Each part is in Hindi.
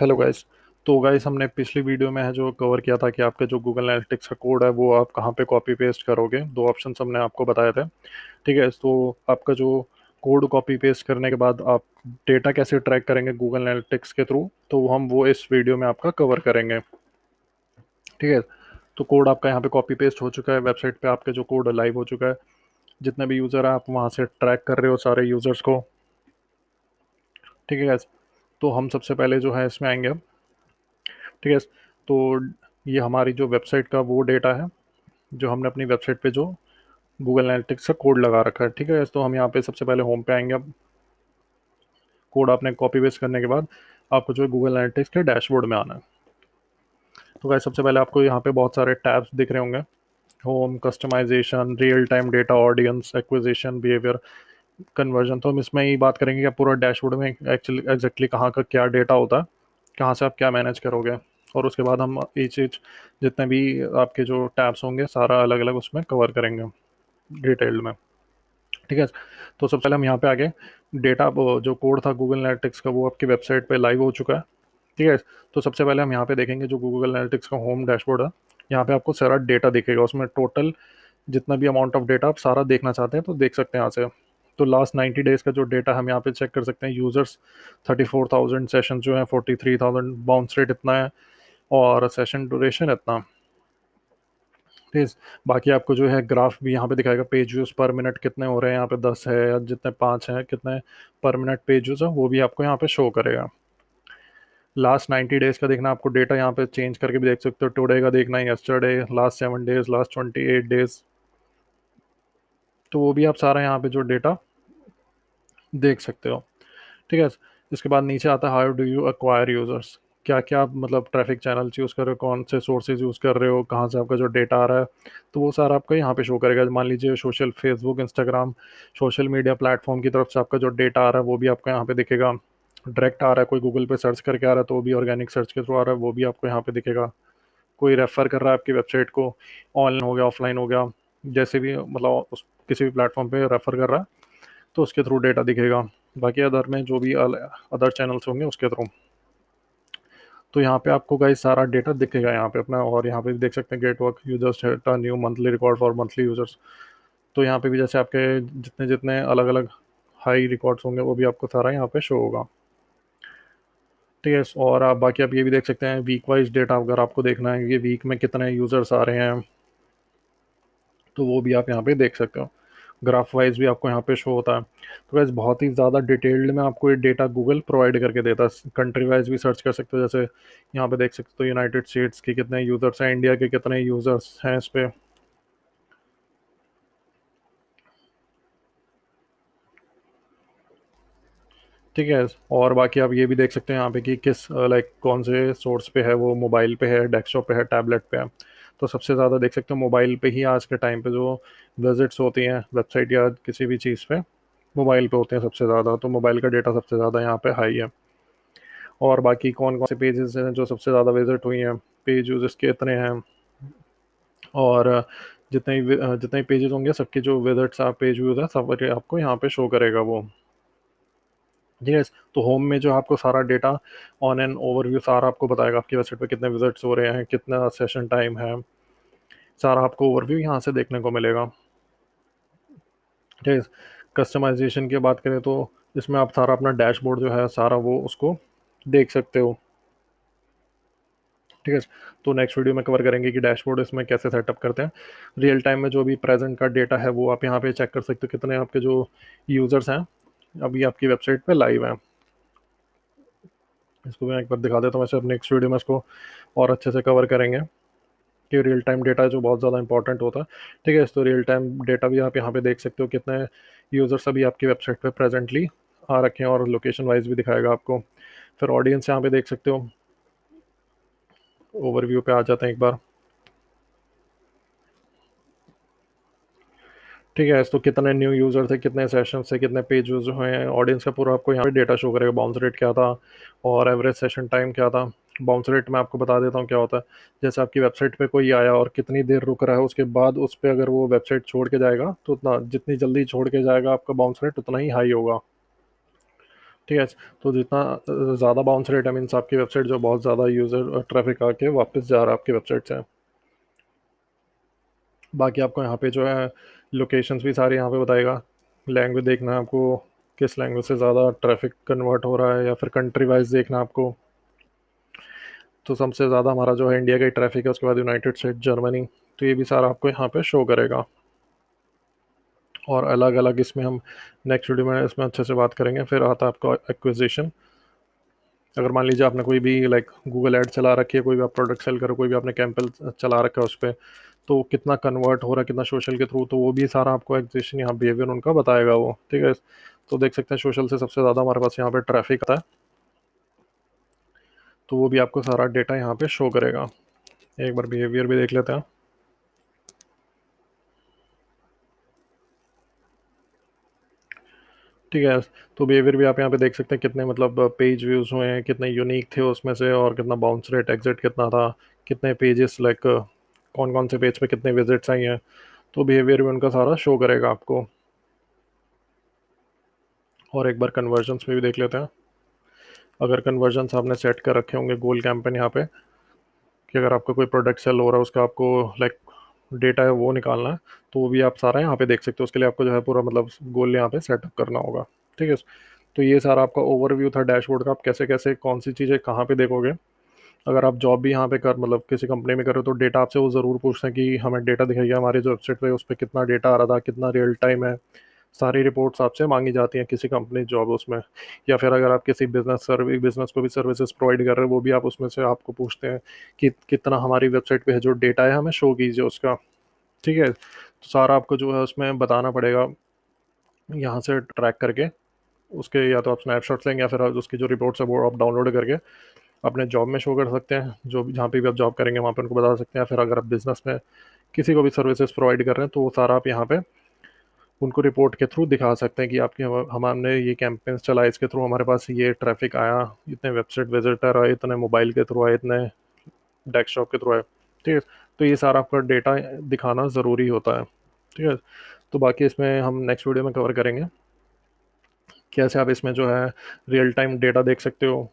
हेलो गाइस तो गाइस हमने पिछली वीडियो में है जो कवर किया था कि आपके जो गूगल एनालिटिक्स का कोड है वो आप कहाँ पे कॉपी पेस्ट करोगे दो ऑप्शन हमने आपको बताए थे ठीक है तो आपका जो कोड कॉपी पेस्ट करने के बाद आप डेटा कैसे ट्रैक करेंगे गूगल एनालिटिक्स के थ्रू तो हम वो इस वीडियो में आपका कवर करेंगे ठीक है तो कोड आपका यहाँ पर कॉपी पेस्ट हो चुका है वेबसाइट पर आपका जो कोड लाइव हो चुका है जितने भी यूज़र हैं आप वहाँ से ट्रैक कर रहे हो सारे यूज़र्स को ठीक है गाइज़ तो हम सबसे पहले जो है इसमें आएंगे अब ठीक है तो ये हमारी जो वेबसाइट का वो डेटा है जो हमने अपनी वेबसाइट पे जो गूगल एनालिटिक्स का कोड लगा रखा है ठीक है तो हम यहाँ पे सबसे पहले होम पे आएंगे अब कोड आपने कॉपी पेस्ट करने के बाद आपको जो है गूगल एनालिटिक्स के डैशबोर्ड में आना है तो गाइस सबसे पहले आपको यहाँ पे बहुत सारे टैब्स दिख रहे होंगे home customization real time data audience acquisition behaviour conversion तो हम इसमें ही बात करेंगे कि पूरा डैशबोर्ड में एक्चुअली एग्जैक्टली कहाँ का क्या डेटा होता है कहाँ से आप क्या मैनेज करोगे और उसके बाद हम ईच ईच जितने भी आपके जो टैब्स होंगे सारा अलग अलग उसमें कवर करेंगे डिटेल्ड में ठीक है तो सबसे पहले हम यहाँ पे आ गए डेटा जो कोड था गूगल एनालिटिक्स का वो आपकी वेबसाइट पे लाइव हो चुका है ठीक है तो सबसे पहले हम यहाँ पे देखेंगे जो गूगल एनालिटिक्स का होम डैशबोर्ड है यहाँ पे आपको सारा डेटा दिखेगा उसमें टोटल जितना भी अमाउंट ऑफ डेटा आप सारा देखना चाहते हैं तो देख सकते हैं यहाँ से तो लास्ट नाइन्टी डेज का जो डेटा हम यहाँ पे चेक कर सकते हैं users thirty four thousand session जो है थाउजेंड बाउंस रेट इतना है और सेशन ड्यूरेशन इतना ठीक बाकी आपको जो है ग्राफ भी यहाँ पे दिखाएगा पेज व्यूज़ पर मिनट कितने हो रहे हैं यहाँ पे दस है या जितने पाँच हैं कितने पर मिनट पेज व्यूज़ है वो भी आपको यहाँ पे शो करेगा लास्ट नाइन्टी डेज़ का देखना आपको डेटा यहाँ पे चेंज करके भी देख सकते हो टुडे का देखना है yesterday last seven days last twenty eight days तो वो भी आप सारा यहाँ पे जो डेटा देख सकते हो ठीक है इसके बाद नीचे आता है how do you acquire users क्या क्या आप मतलब ट्रैफिक चैनल यूज़ कर रहे हो कौन से सोर्सेज यूज़ कर रहे हो कहाँ से आपका जो डेटा आ रहा है तो वो सारा आपका यहाँ पे शो करेगा मान लीजिए social Facebook Instagram social media platform की तरफ से आपका जो डेटा आ रहा है वो भी आपका यहाँ पे दिखेगा डायरेक्ट आ रहा है कोई गूगल पे सर्च करके आ रहा है तो वो भी ऑर्गेनिक सर्च के थ्रू आ रहा है वो भी आपको यहाँ पे दिखेगा कोई रेफ़र कर रहा है आपकी वेबसाइट को ऑनलाइन हो गया ऑफलाइन हो गया जैसे भी मतलब उस किसी भी प्लेटफॉर्म पर रेफ़र कर रहा है तो उसके थ्रू डेटा दिखेगा बाकी अदर में जो भी अदर चैनल्स होंगे उसके थ्रू तो यहाँ पे आपको गाइस सारा डेटा दिखेगा यहाँ पे अपना और यहाँ पे भी देख सकते हैं get work users data new monthly record for monthly users तो यहाँ पे भी जैसे आपके जितने जितने अलग अलग हाई रिकॉर्ड्स होंगे वो भी आपको सारा यहाँ पे शो होगा ठीक है और आप बाकी आप ये भी देख सकते हैं वीक वाइज डेटा अगर आपको देखना है ये वीक में कितने यूज़र्स आ रहे हैं तो वो भी आप यहाँ पे देख सकते हो ग्राफ वाइज भी आपको यहाँ पे शो होता है तो वैसे बहुत ही ज़्यादा डिटेल्ड में आपको ये डेटा गूगल प्रोवाइड करके देता है कंट्री वाइज भी सर्च कर सकते हो जैसे यहाँ पे देख सकते हो यूनाइटेड स्टेट्स के कितने यूज़र्स हैं इंडिया के कितने यूज़र्स हैं इस पर ठीक है और बाकी आप ये भी देख सकते हैं यहाँ पे कि किस लाइक कौन से सोर्स पे है वो मोबाइल पे है डेस्कटॉप पे है टैबलेट पे है तो सबसे ज़्यादा देख सकते हो मोबाइल पे ही आज के टाइम पे जो विजिट्स होती हैं वेबसाइट या किसी भी चीज़ पे मोबाइल पे होते हैं सबसे ज़्यादा तो मोबाइल का डेटा सबसे ज़्यादा यहाँ पे हाई है और बाकी कौन कौन से पेजेस हैं जो सबसे ज़्यादा विजिट हुई हैं पेज यूज़ के इतने हैं और जितने जितने पेजेस होंगे सबके जो विजिट्स आप पेज व्यूज़ हैं सब आपको यहाँ पे शो करेगा वो यस तो होम में जो आपको सारा डेटा ऑन एंड ओवरव्यू सारा आपको बताएगा आपकी वेबसाइट पर कितने विजिट्स हो रहे हैं कितना सेशन टाइम है सारा आपको ओवरव्यू यहाँ से देखने को मिलेगा ठीक है कस्टमाइजेशन की बात करें तो इसमें आप सारा अपना डैशबोर्ड जो है सारा वो उसको देख सकते हो ठीक है तो नेक्स्ट वीडियो में कवर करेंगे कि डैशबोर्ड इसमें कैसे सेटअप करते हैं रियल टाइम में जो भी प्रेजेंट का डेटा है वो आप यहाँ पे चेक कर सकते हो कितने आपके जो यूज़र्स हैं अभी आपकी वेबसाइट पे लाइव है इसको मैं एक बार दिखा देता हूँ वैसे अपने नेक्स्ट वीडियो में इसको और अच्छे से कवर करेंगे कि रियल टाइम डेटा जो बहुत ज़्यादा इंपॉर्टेंट होता है ठीक है तो रियल टाइम डेटा भी आप यहाँ पे देख सकते हो कितने यूज़र्स अभी आपकी वेबसाइट पे प्रेजेंटली आ रखे हैं और लोकेशन वाइज भी दिखाएगा आपको फिर ऑडियंस यहाँ पे देख सकते हो ओवरव्यू पे आ जाते हैं एक बार ठीक है तो कितने न्यू यूज़र थे कितने सेशन थे कितने पेज यूज हुए हैं ऑडियंस का पूरा आपको यहाँ पे डेटा शो करेगा बाउंस रेट क्या था और एवरेज सेशन टाइम क्या था बाउंस रेट मैं आपको बता देता हूँ क्या होता है जैसे आपकी वेबसाइट पे कोई आया और कितनी देर रुक रहा है उसके बाद उस पर अगर वो वेबसाइट छोड़ के जाएगा तो उतना जितनी जल्दी छोड़ के जाएगा आपका बाउंस रेट उतना ही हाई होगा ठीक है तो जितना ज़्यादा बाउंस रेट है मीन्स आपकी वेबसाइट जो बहुत ज़्यादा यूज़र ट्रैफिक आके वापस जा रहा है आपकी वेबसाइट से बाकी आपको यहाँ पे जो है लोकेशंस भी सारे यहाँ पे बताएगा लैंग्वेज देखना है आपको किस लैंग्वेज से ज़्यादा ट्रैफिक कन्वर्ट हो रहा है या फिर कंट्री वाइज देखना आपको तो सबसे ज़्यादा हमारा जो है इंडिया का ही ट्रैफिक है उसके बाद यूनाइटेड स्टेट जर्मनी तो ये भी सारा आपको यहाँ पे शो करेगा और अलग अलग इसमें हम नेक्स्ट वीडियो में इसमें अच्छे से बात करेंगे फिर आता है आपका एक्विजिशन अगर मान लीजिए आपने कोई भी लाइक गूगल एड चला रखी है कोई भी आप प्रोडक्ट सेल करो कोई भी आपने कैंपल चला रखा है उस पर तो कितना कन्वर्ट हो रहा है कितना सोशल के थ्रू तो वो भी सारा आपको एग्जिशन यहाँ बिहेवियर उनका बताएगा वो ठीक है तो देख सकते हैं सोशल से सबसे ज़्यादा हमारे पास यहाँ पे ट्रैफिक आता है तो वो भी आपको सारा डेटा यहाँ पे शो करेगा एक बार बिहेवियर भी देख लेते हैं ठीक है तो बिहेवियर भी आप यहाँ पे देख सकते हैं कितने मतलब पेज व्यूज़ हुए हैं कितने यूनिक थे उसमें से और कितना बाउंस रेट एग्जिट कितना था कितने पेजेस लाइक कौन कौन से पेज पे कितने विजिट्स आई हैं तो बिहेवियर भी उनका सारा शो करेगा आपको और एक बार कन्वर्जन्स पे भी देख लेते हैं अगर कन्वर्जन्स आपने सेट कर रखे होंगे गोल कैंपेन यहाँ पे कि अगर आपका कोई प्रोडक्ट सेल हो रहा है उसका आपको लाइक डेटा है वो निकालना है तो वो भी आप सारा यहाँ पे देख सकते हो उसके लिए आपको जो है पूरा मतलब गोल यहाँ पे सेटअप करना होगा ठीक है तो ये सारा आपका ओवरव्यू था डैशबोर्ड का आप कैसे कैसे कौन सी चीज़ें कहाँ पे देखोगे अगर आप जॉब भी यहाँ पे कर मतलब किसी कंपनी में करो तो डेटा आपसे वो ज़रूर पूछते हैं कि हमें डेटा दिखाइए हमारे जो वेबसाइट पे उस पर कितना डेटा आ रहा था कितना रियल टाइम है सारी रिपोर्ट्स आपसे मांगी जाती हैं किसी कंपनी जॉब उसमें या फिर अगर आप किसी बिजनेस सर्विस बिजनेस को भी सर्विसेज प्रोवाइड कर रहे हो वो भी आप उसमें से आपको पूछते हैं कि कितना हमारी वेबसाइट पे है जो डेटा है हमें शो कीजिए उसका ठीक है तो सारा आपको जो है उसमें बताना पड़ेगा यहाँ से ट्रैक करके उसके या तो आप स्नैपशॉट लेंगे या फिर उसकी जो रिपोर्ट्स है वो आप डाउनलोड करके अपने जॉब में शो कर सकते हैं जो भी जहाँ पे भी आप जॉब करेंगे वहाँ पर उनको बता सकते हैं फिर अगर आप बिज़नेस में किसी को भी सर्विसेज प्रोवाइड कर रहे हैं तो वो सारा आप यहाँ पे उनको रिपोर्ट के थ्रू दिखा सकते हैं कि आपके हमारे ये कैंपेन्स चलाए इसके थ्रू हमारे पास ये ट्रैफिक आया इतने वेबसाइट विजिटर आए इतने मोबाइल के थ्रू आए इतने डेस्कटॉप के थ्रू आए ठीक है तो ये सारा आपका डेटा दिखाना ज़रूरी होता है ठीक है तो बाकी इसमें हम नेक्स्ट वीडियो में कवर करेंगे कैसे आप इसमें जो है रियल टाइम डेटा देख सकते हो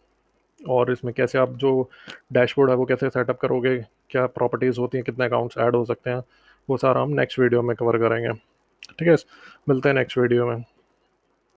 और इसमें कैसे आप जो डैशबोर्ड है वो कैसे सेटअप करोगे क्या प्रॉपर्टीज़ होती हैं कितने अकाउंट्स ऐड हो सकते हैं वो सारा हम नेक्स्ट वीडियो में कवर करेंगे ठीक है मिलते हैं नेक्स्ट वीडियो में